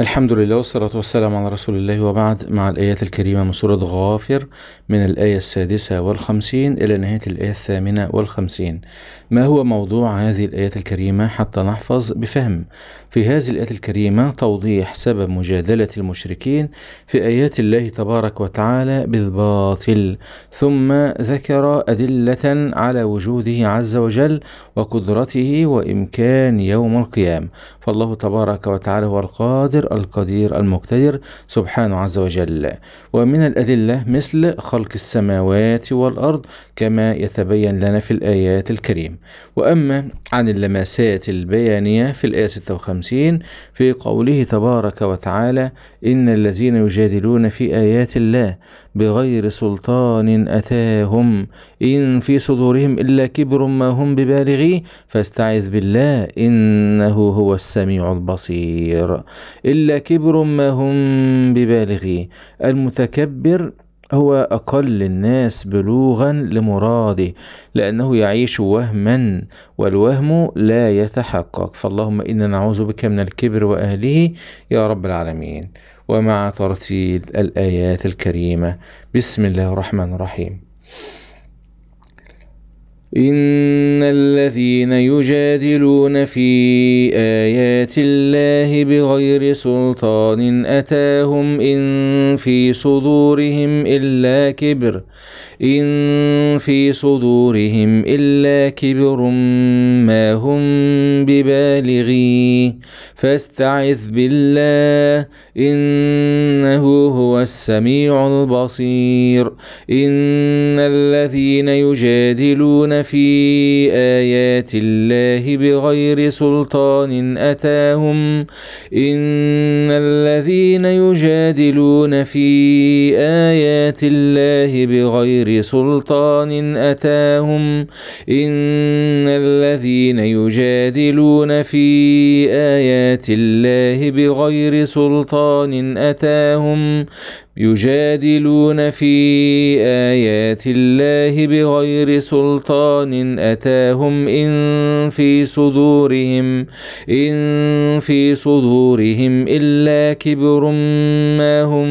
الحمد لله والصلاة والسلام على رسول الله وبعد مع الآيات الكريمة من سورة غافر من الآية السادسة والخمسين إلى نهاية الآية الثامنة والخمسين ما هو موضوع هذه الآية الكريمة حتى نحفظ بفهم في هذه الآية الكريمة توضيح سبب مجادلة المشركين في آيات الله تبارك وتعالى بالباطل ثم ذكر أدلة على وجوده عز وجل وقدرته وإمكان يوم القيام فالله تبارك وتعالى هو القادر القدير المقتدر سبحانه عز وجل ومن الأدلة مثل خلق السماوات والأرض كما يتبين لنا في الآيات الكريم وأما عن اللمسات البيانية في الآية 56 في قوله تبارك وتعالى إن الذين يجادلون في آيات الله بغير سلطان أتاهم إن في صدورهم إلا كبر ما هم ببالغي فاستعذ بالله إنه هو السميع البصير إلا كبر ما هم ببالغي المتكبر هو أقل الناس بلوغا لمراده لأنه يعيش وهما والوهم لا يتحقق فاللهم إنا نعوذ بك من الكبر وأهله يا رب العالمين ومع ترتيل الآيات الكريمة بسم الله الرحمن الرحيم ان الذين يجادلون في ايات الله بغير سلطان اتاهم ان في صدورهم الا كبر ان في صدورهم الا كبر ما هم ببالغي فاستعذ بالله انه هو السميع البصير ان الذين يجادلون في بآيات الله بغير سلطان أتاهم إن الذين يجادلون في آيات الله بغير سلطان أتاهم إن الذين يجادلون في آيات الله بغير سلطان أتاهم يجادلون في آيات الله بغير سلطان أتاهم أذاهم إن في صدورهم إن في صدورهم إلا كبر ما هم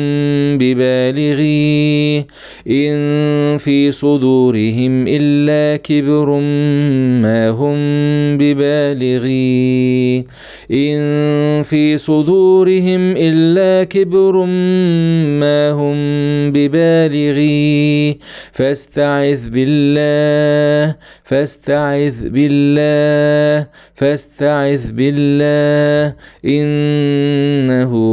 ببالغيه إن في صدورهم إلا كبر ما هم ببالغي إن في صدورهم إلا كبر ما هم ببالغي فاستعذ بالله فاستعذ بالله فاستعذ بالله إنه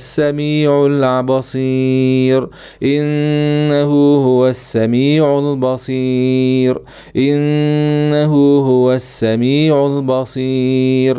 السميع البصير إنه هو السميع البصير إنه هو السميع البصير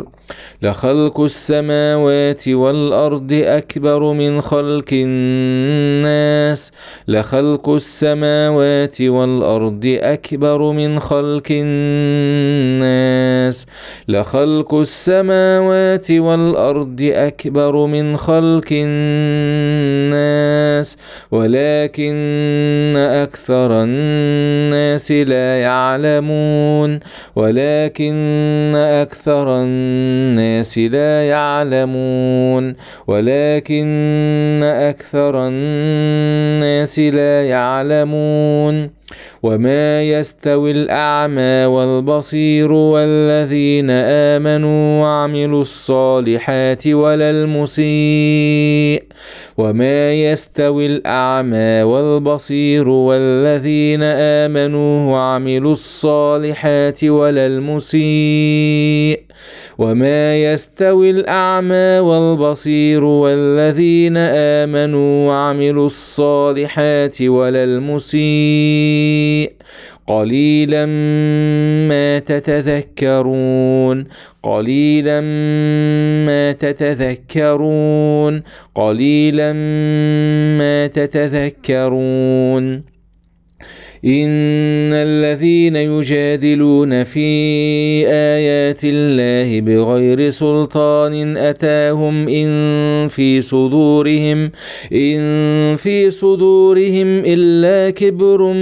لخلق السماوات والأرض أكبر من خلق الناس لخلق السماوات والأرض أكبر من خلق الناس لخلق السماوات والأرض أكبر من خلق الناس ولكن أكثر الناس لا يعلمون ولكن أكثر الناس الناس لا يعلمون ولكن أكثر الناس لا يعلمون وما يستوي الأعمى والبصير والذين آمنوا وعملوا الصالحات ولا المسيء وما يستوي الأعمى والبصير والذين آمنوا وعملوا الصالحات ولا المسيء وما يستوي الأعمى والبصير والذين آمنوا وعملوا الصالحات ولا المسيء قليلا ما تتذكرون قليلا ما تتذكرون قليلا ما تتذكرون إن الذين يجادلون في آيات الله بغير سلطان أتاهم إن في صدورهم إن في صدورهم إلا كبر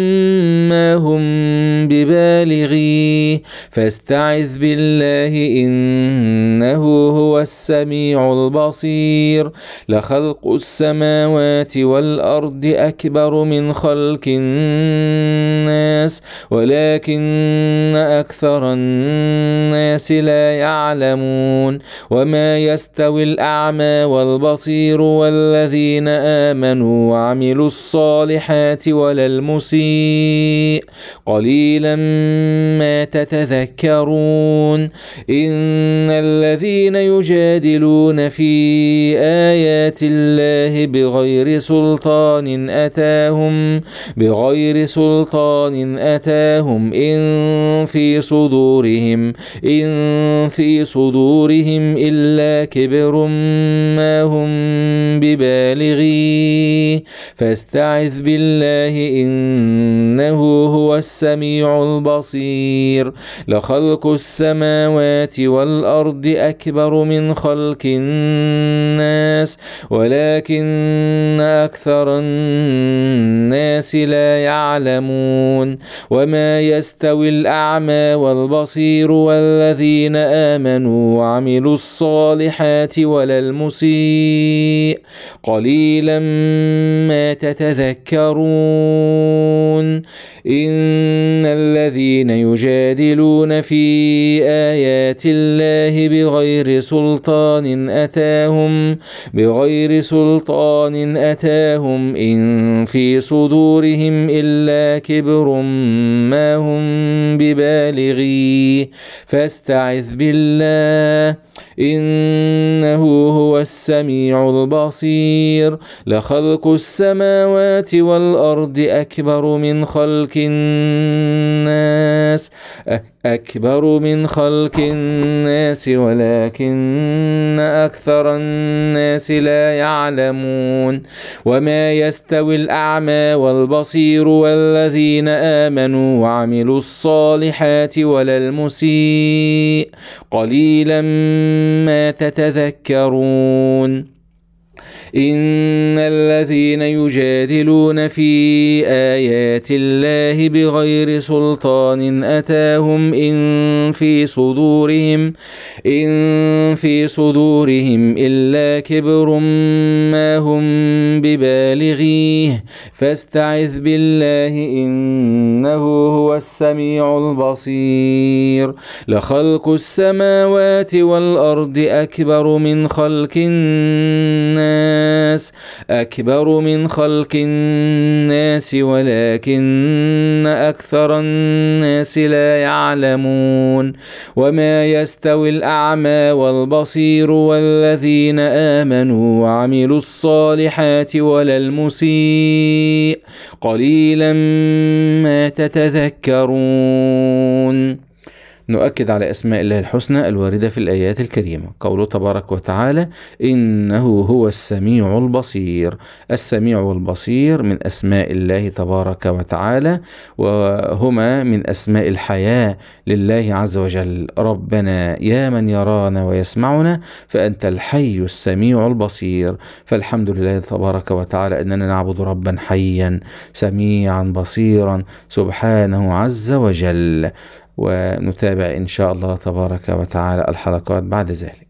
ما هم ببالغيه فاستعذ بالله إنه هو السميع البصير لخلق السماوات والأرض أكبر من خلق الناس ولكن أكثر الناس لا يعلمون وما يستوي الأعمى والبصير والذين آمنوا وعملوا الصالحات ولا المسيء قليلا ما تتذكرون إن الذين يجادلون في آيات الله بغير سلطان أتاهم بغير سلطان سلطان أتاهم إن في صدورهم إن في صدورهم إلا كبر ما هم ببالغيه فاستعذ بالله إنه هو السميع البصير لخلق السماوات والأرض أكبر من خلق الناس ولكن أكثر الناس لا يعلمون يعلمون وما يستوي الأعمى والبصير والذين آمنوا وعملوا الصالحات ولا المسيء قليلا ما تتذكرون إن الذين يجادلون في آيات الله بغير سلطان أتاهم بغير سلطان أتاهم إن في صدورهم إلا كبر ما هم ببالغيه فاستعذ بالله إنه هو السميع البصير لخلق السماوات والأرض أكبر من خلق الناس أكبر من خلق الناس ولكن أكثر الناس لا يعلمون وما يستوي الأعمى والبصير والذين آمنوا وعملوا الصالحات ولا المسيء قليلا مما تتذكرون إن الذين يجادلون في آيات الله بغير سلطان أتاهم إن في صدورهم إن في صدورهم إلا كبر ما هم ببالغيه فاستعذ بالله إنه هو السميع البصير لخلق السماوات والأرض أكبر من خلق الناس الناس أكبر من خلق الناس ولكن أكثر الناس لا يعلمون وما يستوي الأعمى والبصير والذين آمنوا وعملوا الصالحات ولا المسيء قليلا ما تتذكرون نؤكد على أسماء الله الحسنى الواردة في الآيات الكريمة قوله تبارك وتعالى إنه هو السميع البصير السميع البصير من أسماء الله تبارك وتعالى وهما من أسماء الحياة لله عز وجل ربنا يا من يرانا ويسمعنا فأنت الحي السميع البصير فالحمد لله تبارك وتعالى أننا نعبد ربا حيا سميعا بصيرا سبحانه عز وجل ونتابع إن شاء الله تبارك وتعالى الحلقات بعد ذلك